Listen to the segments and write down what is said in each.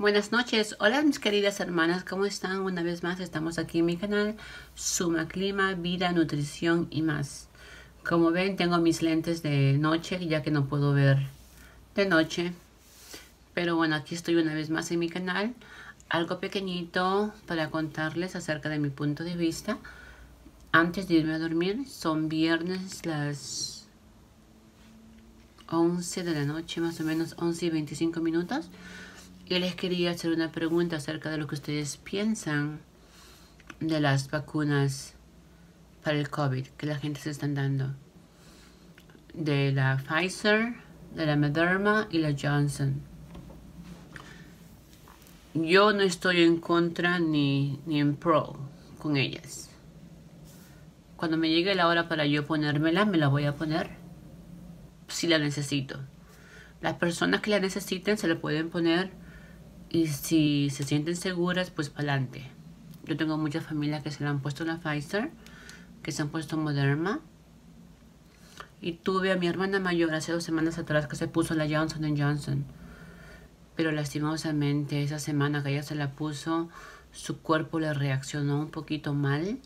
Buenas noches, hola mis queridas hermanas, ¿cómo están? Una vez más estamos aquí en mi canal Suma Clima, Vida, Nutrición y más. Como ven tengo mis lentes de noche ya que no puedo ver de noche. Pero bueno, aquí estoy una vez más en mi canal. Algo pequeñito para contarles acerca de mi punto de vista. Antes de irme a dormir, son viernes las 11 de la noche, más o menos 11 y 25 minutos yo les quería hacer una pregunta acerca de lo que ustedes piensan de las vacunas para el COVID que la gente se están dando. De la Pfizer, de la Moderna y la Johnson. Yo no estoy en contra ni, ni en pro con ellas. Cuando me llegue la hora para yo ponérmela, me la voy a poner si la necesito. Las personas que la necesiten se la pueden poner y si se sienten seguras, pues para adelante. Yo tengo muchas familias que se le han puesto la Pfizer, que se han puesto Moderna. Y tuve a mi hermana mayor hace dos semanas atrás que se puso la Johnson Johnson. Pero lastimosamente esa semana que ella se la puso, su cuerpo le reaccionó un poquito mal.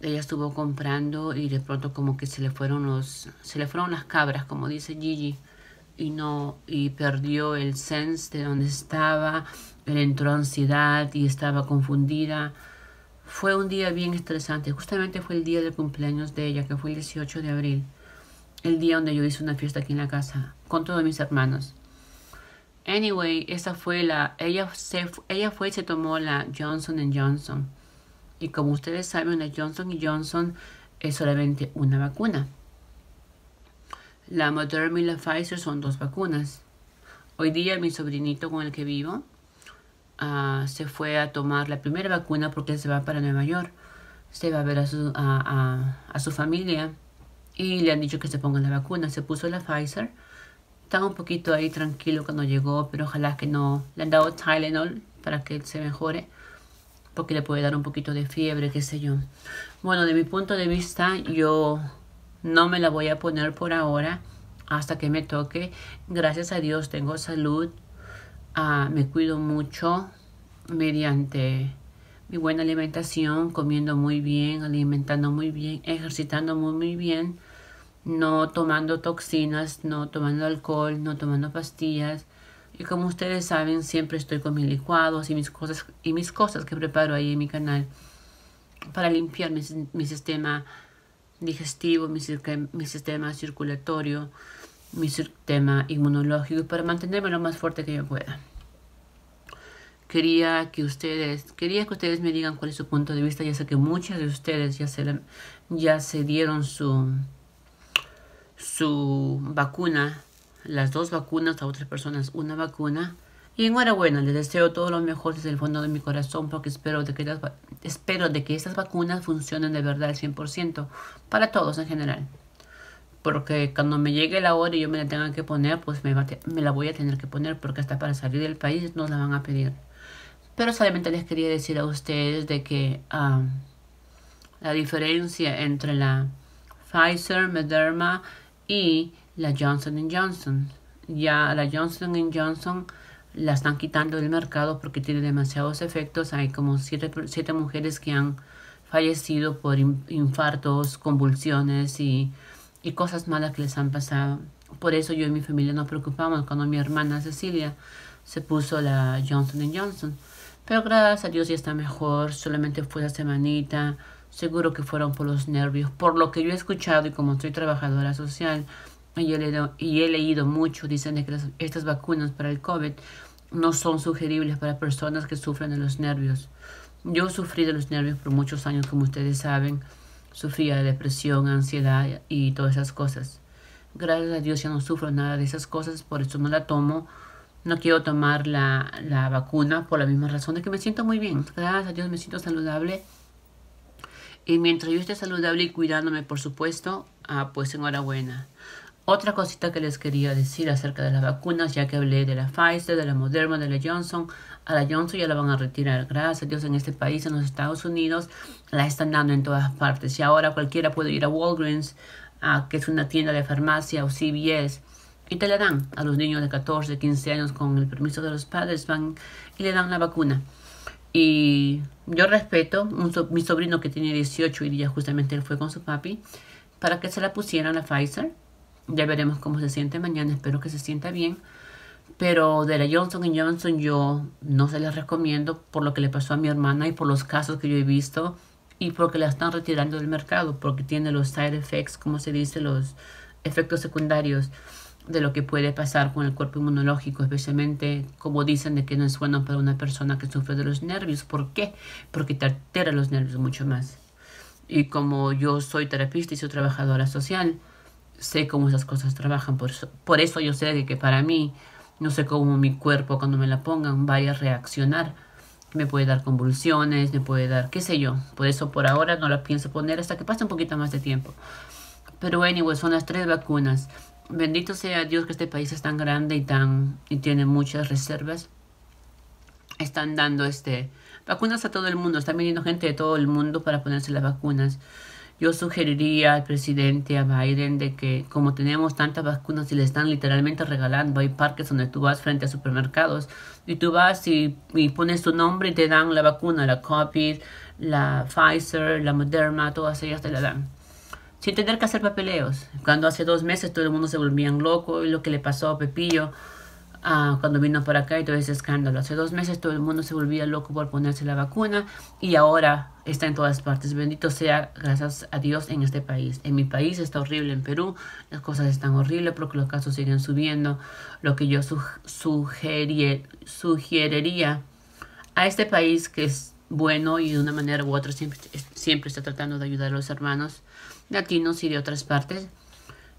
Ella estuvo comprando y de pronto como que se le fueron los se le fueron las cabras, como dice Gigi y no y perdió el sense de donde estaba, él entró ansiedad y estaba confundida. Fue un día bien estresante, justamente fue el día del cumpleaños de ella, que fue el 18 de abril, el día donde yo hice una fiesta aquí en la casa con todos mis hermanos. Anyway, esa fue la ella ella fue y se tomó la Johnson Johnson. Y como ustedes saben, la Johnson Johnson es solamente una vacuna. La Moderna y la Pfizer son dos vacunas. Hoy día mi sobrinito con el que vivo ah, se fue a tomar la primera vacuna porque se va para Nueva York. Se va a ver a su, a su familia y le han dicho que se ponga la vacuna. Se puso la Pfizer. Estaba un poquito ahí tranquilo cuando llegó, pero ojalá que no. Le han dado Tylenol para que se mejore porque le puede dar un poquito de fiebre, qué sé yo. Bueno, de mi punto de vista, yo no me la voy a poner por ahora hasta que me toque. Gracias a Dios tengo salud. Ah, me cuido mucho mediante mi buena alimentación, comiendo muy bien, alimentando muy bien, ejercitando muy, muy bien, no tomando toxinas, no tomando alcohol, no tomando pastillas. Y como ustedes saben, siempre estoy con mis licuados y mis cosas, y mis cosas que preparo ahí en mi canal para limpiar mi sistema digestivo, mi, mi sistema circulatorio, mi sistema inmunológico para mantenerme lo más fuerte que yo pueda. Quería que ustedes, quería que ustedes me digan cuál es su punto de vista. Ya sé que muchas de ustedes ya se, ya se dieron su, su vacuna, las dos vacunas, a otras personas una vacuna. Y enhorabuena, les deseo todo lo mejor desde el fondo de mi corazón porque espero de que, espero de que estas vacunas funcionen de verdad al 100% para todos en general. Porque cuando me llegue la hora y yo me la tenga que poner, pues me, la voy a tener que poner porque hasta para salir del país nos la van a pedir. Pero solamente les quería decir a ustedes de que ah, la diferencia entre la Pfizer, Mederma y la Johnson Johnson. Ya la Johnson Johnson la están quitando del mercado porque tiene demasiados efectos. Hay como siete, siete mujeres que han fallecido por infartos, convulsiones y, cosas malas que les han pasado. Por eso yo y mi familia nos preocupamos cuando mi hermana Cecilia se puso la Johnson Johnson. Pero gracias a Dios ya está mejor, solamente fue la semanita, seguro que fueron por los nervios. Por lo que yo he escuchado y como soy trabajadora social, y he, leído, mucho, dicen que estas vacunas para el COVID no son sugeribles para personas que sufren de los nervios. Yo sufrí de los nervios por muchos años, como ustedes saben. Sufría de depresión, ansiedad y todas esas cosas. Gracias a Dios ya no sufro nada de esas cosas, por eso no la tomo. No quiero tomar la, la vacuna por la misma razón de que me siento muy bien. Gracias a Dios me siento saludable. Y mientras yo esté saludable y cuidándome, por supuesto, ah, pues enhorabuena. Otra cosita que les quería decir acerca de las vacunas, ya que hablé de la Pfizer, de la Moderna, de la Johnson, a la Johnson ya la van a retirar. Gracias a Dios en este país, en los Estados Unidos, la están dando en todas partes. Y ahora cualquiera puede ir a Walgreens, que es una tienda de farmacia o CVS, y te la dan a los niños de 14, 15 años con el permiso de los padres, van y le dan la vacuna. Y yo respeto, mi sobrino que tiene 18 y ya justamente él fue con su papi, para que se la pusieran a Pfizer ya veremos cómo se siente mañana, espero que se sienta bien. Pero de la Johnson Johnson yo no se les recomiendo por lo que le pasó a mi hermana y por los casos que yo he visto y porque la están retirando del mercado, porque tiene los side effects, como se dice, los efectos secundarios de lo que puede pasar con el cuerpo inmunológico, especialmente como dicen de que no es bueno para una persona que sufre de los nervios. ¿Por qué? Porque te altera los nervios mucho más. Y como yo soy terapista y soy trabajadora social, sé cómo esas cosas trabajan, por eso, por eso yo sé de que para mí, no sé cómo mi cuerpo cuando me la pongan vaya a reaccionar. Me puede dar convulsiones, me puede dar qué sé yo. Por eso por ahora no la pienso poner hasta que pase un poquito más de tiempo. Pero anyway, son las tres vacunas. Bendito sea Dios que este país es tan grande y tan y tiene muchas reservas. Están dando este vacunas a todo el mundo, están viniendo gente de todo el mundo para ponerse las vacunas. Yo sugeriría al presidente, a Biden, de que como tenemos tantas vacunas y le están literalmente regalando, hay parques donde tú vas frente a supermercados y tú vas y, y pones tu nombre y te dan la vacuna, la COVID, la Pfizer, la Moderna, todas ellas te la dan sin tener que hacer papeleos. Cuando hace dos meses todo el mundo se volvían loco y lo que le pasó a Pepillo Ah, cuando vino para acá y todo ese escándalo. Hace dos meses todo el mundo se volvía loco por ponerse la vacuna y ahora está en todas partes. Bendito sea, gracias a Dios, en este país. En mi país está horrible, en Perú las cosas están horribles porque los casos siguen subiendo. Lo que yo sugeriría a este país que es bueno y de una manera u otra siempre, siempre está tratando de ayudar a los hermanos latinos y de otras partes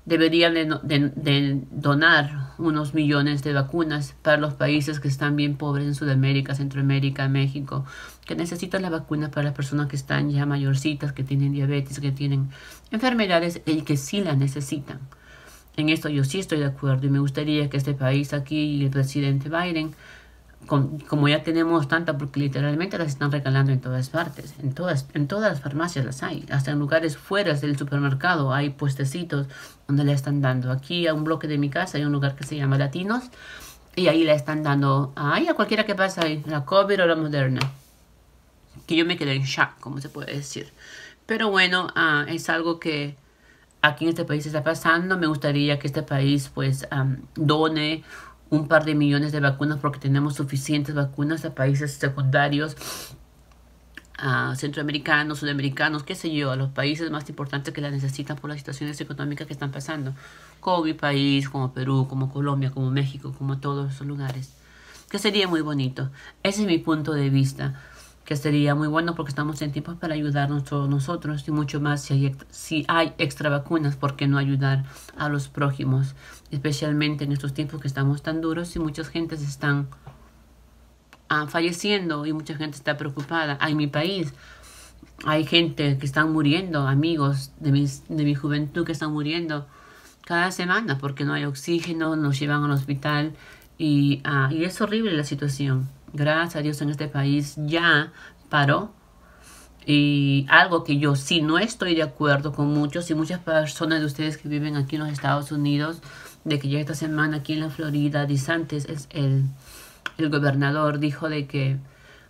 deberían de, de, donar unos millones de vacunas para los países que están bien pobres en Sudamérica, Centroamérica, México, que necesitan la vacuna para las personas que están ya mayorcitas, que tienen diabetes, que tienen enfermedades y que sí la necesitan. En esto yo sí estoy de acuerdo y me gustaría que este país aquí y el presidente Biden como ya tenemos tanta, porque literalmente las están regalando en todas partes, en todas, en todas las farmacias las hay, hasta en lugares fuera del supermercado hay puestecitos donde le están dando. Aquí a un bloque de mi casa hay un lugar que se llama Latinos y ahí la están dando ahí a cualquiera que pasa ahí, la COVID o la Moderna. Que yo me quedé en shock, como se puede decir. Pero bueno, ah, es algo que aquí en este país está pasando. Me gustaría que este país pues done un par de millones de vacunas porque tenemos suficientes vacunas a países secundarios, a centroamericanos, sudamericanos, qué sé yo, a los países más importantes que las necesitan por las situaciones económicas que están pasando, como mi país, como Perú, como Colombia, como México, como todos esos lugares, que sería muy bonito. Ese es mi punto de vista que sería muy bueno porque estamos en tiempos para ayudarnos todos nosotros y mucho más si hay, si hay extra vacunas, ¿por qué no ayudar a los prójimos? Especialmente en estos tiempos que estamos tan duros y muchas gentes están ah, falleciendo y mucha gente está preocupada. en mi país hay gente que están muriendo, amigos de, de mi juventud que están muriendo cada semana porque no hay oxígeno, nos llevan al hospital y, ah, y es horrible la situación gracias a Dios en este país ya paró. Y algo que yo sí no estoy de acuerdo con muchos y muchas personas de ustedes que viven aquí en los Estados Unidos, de que ya esta semana aquí en la Florida, Disantes, es el, el gobernador dijo de que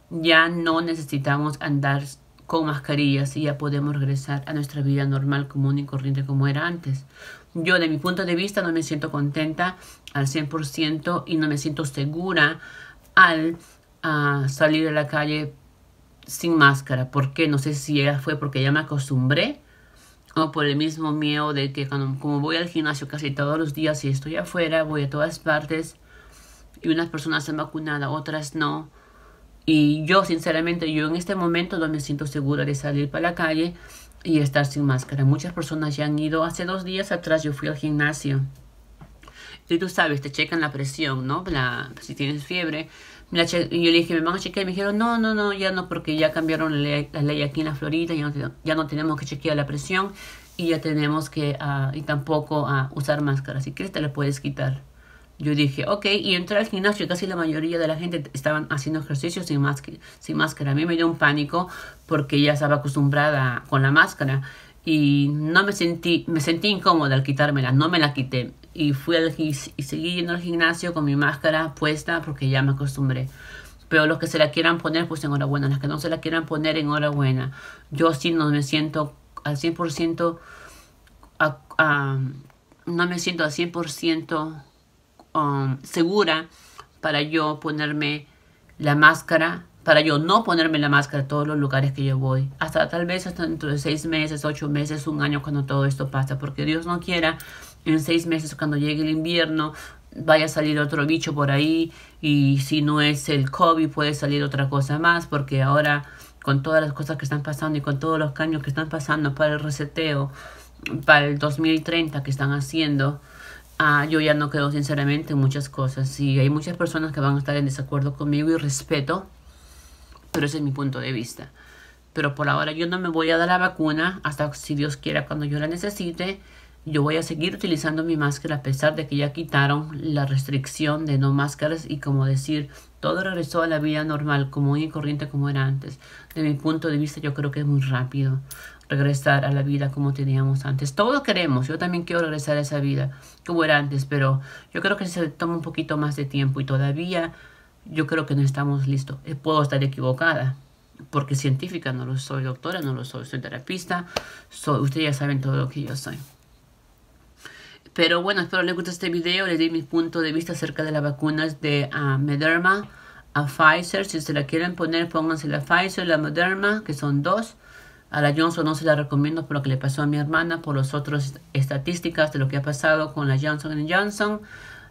ya no necesitamos andar con mascarillas y ya podemos regresar a nuestra vida normal, común y corriente como era antes. Yo de mi punto de vista no me siento contenta al 100% y no me siento segura al a salir a la calle sin máscara. porque No sé si ella fue porque ya me acostumbré o por el mismo miedo de que como voy al gimnasio casi todos los días y estoy afuera, voy a todas partes y unas personas han vacunado, otras no. Y yo, sinceramente, yo en este momento no me siento segura de salir para la calle y estar sin máscara. Muchas personas ya han ido. Hace dos días atrás yo fui al gimnasio si tú sabes, te checan la presión, ¿no? La, si tienes fiebre. y yo le dije, me van a chequear. Y me dijeron, no, no, no, ya no, porque ya cambiaron la ley, aquí en la Florida, ya no, tenemos que chequear la presión y ya tenemos que, uh, y tampoco a ah, usar máscara. Si quieres, te la puedes quitar. Yo dije, ok, y entré al gimnasio casi la mayoría de la gente estaban haciendo ejercicios sin, máscara, sin máscara. A mí me dio un pánico porque ya estaba acostumbrada con la máscara y no me sentí, me sentí incómoda al quitármela, no me la quité y fui al, y, seguí yendo al gimnasio con mi máscara puesta porque ya me acostumbré. Pero los que se la quieran poner, pues enhorabuena. Las que no se la quieran poner, enhorabuena. Yo sí no me siento al 100%, a, no me siento al 100% um, segura para yo ponerme la máscara, para yo no ponerme la máscara en todos los lugares que yo voy. Hasta tal vez hasta dentro de seis meses, ocho meses, un año cuando todo esto pasa. Porque Dios no quiera en seis meses cuando llegue el invierno vaya a salir otro bicho por ahí y si no es el COVID puede salir otra cosa más porque ahora con todas las cosas que están pasando y con todos los cambios que están pasando para el reseteo para el 2030 que están haciendo ah, yo ya no creo sinceramente muchas cosas y hay muchas personas que van a estar en desacuerdo conmigo y respeto pero ese es mi punto de vista pero por ahora yo no me voy a dar la vacuna hasta si Dios quiera cuando yo la necesite yo voy a seguir utilizando mi máscara a pesar de que ya quitaron la restricción de no máscaras y como decir, todo regresó a la vida normal, común y corriente como era antes. De mi punto de vista yo creo que es muy rápido regresar a la vida como teníamos antes. Todo queremos, yo también quiero regresar a esa vida como era antes, pero yo creo que se toma un poquito más de tiempo y todavía yo creo que no estamos listos. Eh, puedo estar equivocada, porque científica no lo soy, doctora no lo soy, soy terapista, ustedes ya saben todo lo que yo soy. Pero bueno, espero les guste este video. Les di mi punto de vista acerca de las vacunas de uh, ah, Mederma a Pfizer. Si se la quieren poner, pónganse la Pfizer, la Moderna, que son dos. A la Johnson no se la recomiendo por lo que le pasó a mi hermana, por las otras estadísticas de lo que ha pasado con la Johnson Johnson.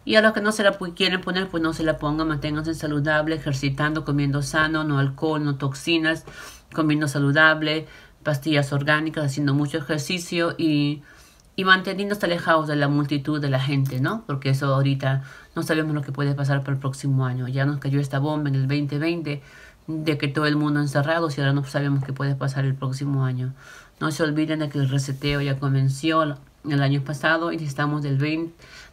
Y a los que no se la quieren poner, pues no se la pongan, manténganse saludable, ejercitando, comiendo sano, no alcohol, no toxinas, comiendo saludable, pastillas orgánicas, haciendo mucho ejercicio y y manteniéndose alejados de la multitud de la gente, ¿no? Porque eso ahorita no sabemos lo que puede pasar para el próximo año. Ya nos cayó esta bomba en el 2020 de que todo el mundo encerrado y ahora no sabemos qué puede pasar el próximo año. No se olviden de que el reseteo ya comenzó el año pasado y estamos del, del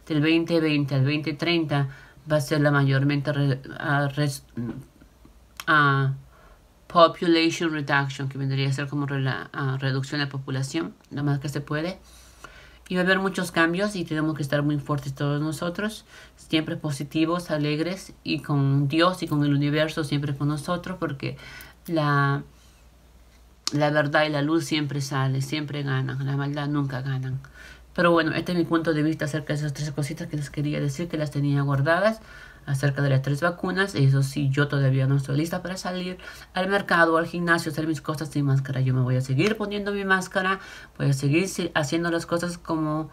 2020 al 2030 va a ser la mayormente a, population reduction, que vendría a ser como reducción de la población, lo más que se puede y va a haber muchos cambios y tenemos que estar muy fuertes todos nosotros, siempre positivos, alegres y con Dios y con el universo siempre con nosotros porque la, la verdad y la luz siempre sale, siempre ganan, la maldad nunca ganan. Pero bueno, este es mi punto de vista acerca de esas tres cositas que les quería decir que las tenía guardadas acerca de las tres vacunas. Eso sí, yo todavía no estoy lista para salir al mercado, al gimnasio, hacer mis cosas sin máscara. Yo me voy a seguir poniendo mi máscara, voy a seguir haciendo las cosas como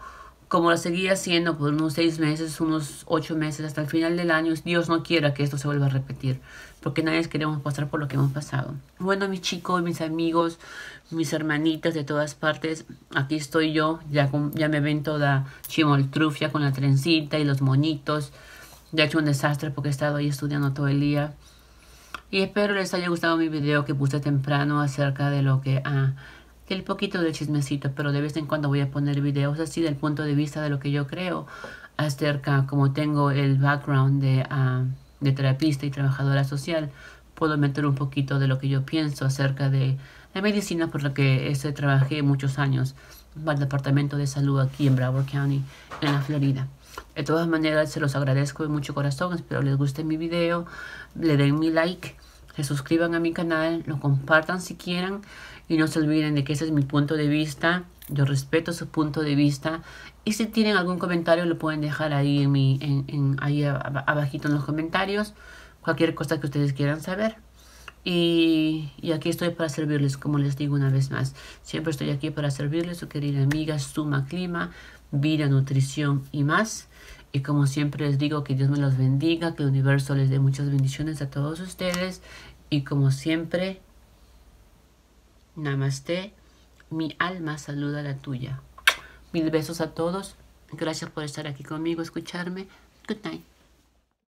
como lo seguía haciendo por unos seis meses, unos ocho meses, hasta el final del año, Dios no quiera que esto se vuelva a repetir, porque nadie queremos pasar por lo que hemos pasado. Bueno, mis chicos, mis amigos, mis hermanitas de todas partes, aquí estoy yo, ya, ya me ven toda chimoltrufia con la trencita y los moñitos. Ya he hecho un desastre porque he estado ahí estudiando todo el día. Y espero les haya gustado mi video que puse temprano acerca de lo que... Ah, el poquito del chismecito, pero de vez en cuando voy a poner videos así del punto de vista de lo que yo creo acerca, como tengo el background ah, de, terapista y trabajadora social, puedo meter un poquito de lo que yo pienso acerca de la medicina por la que ese trabajé muchos años para el Departamento de Salud aquí en Broward County, en la Florida. De todas maneras, se los agradezco de mucho corazón. Espero les guste mi video. Le den mi like se suscriban a mi canal, lo compartan si quieran y no se olviden de que ese es mi punto de vista. Yo respeto su punto de vista y si tienen algún comentario lo pueden dejar ahí, en mi, en, en, ahí abajito en los comentarios, cualquier cosa que ustedes quieran saber. Y, y, aquí estoy para servirles, como les digo una vez más. Siempre estoy aquí para servirles, su querida amiga Suma Clima, Vida, Nutrición y más. Y como siempre les digo, que Dios me los bendiga, que el universo les dé muchas bendiciones a todos ustedes. Y como siempre, namaste, mi alma saluda la tuya. Mil besos a todos. Gracias por estar aquí conmigo, escucharme. Good night.